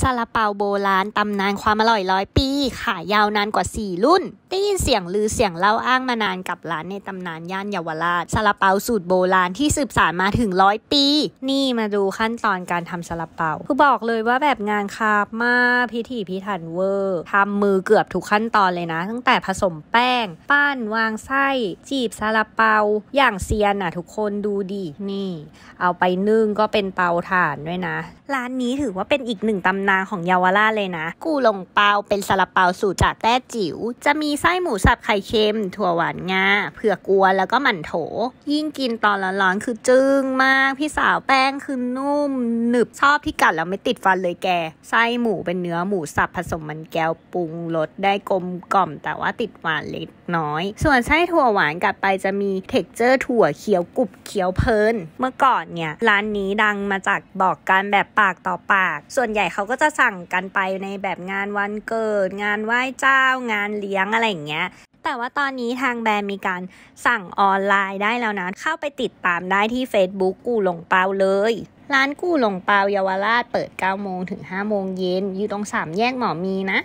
ซาลาเปาโบราณตำนานความอร่อยร้อยปี ขายยาวนานกว่า 4 รุ่นได้ยินเสียงลือเสียงเล่าอ้างมานานกับร้านในตำนานย่านเยาวราชซาลาเปาสูตรโบราณที่สืบสานมาถึงร้อยปี นี่มาดูขั้นตอนการทำซาลาเปาคือบอกเลยว่าแบบงานคาบมากพิถีพิถันเวอร์ทำมือเกือบทุกขั้นตอนเลยนะ ตั้งแต่ผสมแป้งปั้นวางไส้ จีบซาลาเปาอย่างเซียน่ะทุกคนดูดินี่ เอาไปนึ่งก็เป็นเตาถ่านด้วยนะร้านนี้ถือว่าเป็นอีกหนึ่งตำำนาของเยาวราชเลยนะ กูหลงเปาเป็นซาลาเปาสูตรจากแต้จิ๋วจะมีไส้หมูสับไข่เค็ม ถั่วหวานงาเผือกกวนแล้วก็หมั่นโถ ยิ่งกินตอนร้อนๆ คือจึ้งมากพี่สาวแป้งคือนุ่ม หนึบชอบที่กัดแล้วไม่ติดฟันเลยแก ไส้หมูเป็นเนื้อหมูสับ ผสมมันแก้วปรุงรสได้กลมกล่อมแต่ว่าติดหวานเล็กน้อย ส่วนไส้ถั่วหวานกลับไปจะมีเท็กเจอร์ ถั่วเขียวกรุบเขียวเพลินเมื่อก่อนเนี่ยร้านนี้ดังมาจากบอกกันแบบปากต่อปาก ส่วนใหญ่เขาก็ก็จะสั่งกันไปในแบบงานวันเกิด งานไหว้เจ้า งานเลี้ยง อะไรอย่างเงี้ยแต่ว่าตอนนี้ทางแบรนด์มีการสั่งออนไลน์ได้แล้วนะ เข้าไปติดตามได้ที่ Facebook กูหลงเปาเลย ร้านกูหลงเปาเยาวราชเปิด9โมงถึง5 โมงเย็นอยู่ตรงสามแยกหมอมีนะ